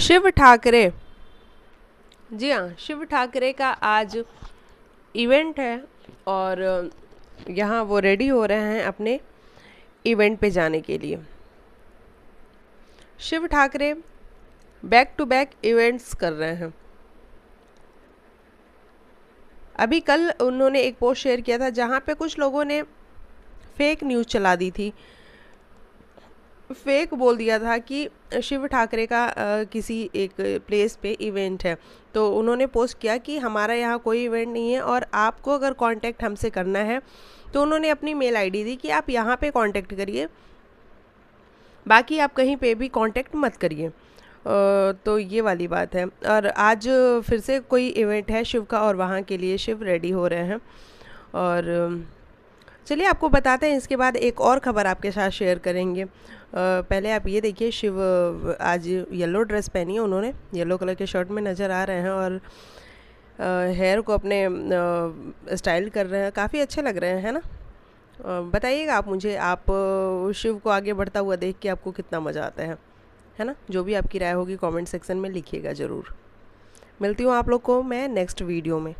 शिव ठाकरे जी हाँ शिव ठाकरे का आज इवेंट है और यहाँ वो रेडी हो रहे हैं अपने इवेंट पे जाने के लिए Shiv Thakare back to back events कर रहे हैं अभी कल उन्होंने एक पोस्ट शेयर किया था जहाँ पे कुछ लोगों ने फेक न्यूज़ चला दी थी फेक बोल दिया था कि शिव ठाकरे का आ, किसी एक प्लेस पे इवेंट है तो उन्होंने पोस्ट किया कि हमारा यहाँ कोई इवेंट नहीं है और आपको अगर कांटेक्ट हमसे करना है तो उन्होंने अपनी मेल आईडी दी कि आप यहाँ पे कांटेक्ट करिए बाकी आप कहीं पे भी कांटेक्ट मत करिए तो ये वाली बात है और आज फिर से कोई इवेंट है शिव का और वहाँ के लिए शिव रेडी हो रहे हैं और चलिए आपको बताते हैं इसके बाद एक और ख़बर आपके साथ शेयर करेंगे पहले आप ये देखिए शिव आज येलो ड्रेस पहनी है उन्होंने येलो कलर के शर्ट में नज़र आ रहे हैं और हेयर को अपने स्टाइल कर रहे हैं काफ़ी अच्छे लग रहे हैं है ना बताइएगा आप मुझे आप शिव को आगे बढ़ता हुआ देख के आपको कितना मज़ा आता है है ना जो भी आपकी राय होगी कमेंट सेक्शन में लिखिएगा ज़रूर मिलती हूँ आप लोग को मैं नेक्स्ट वीडियो में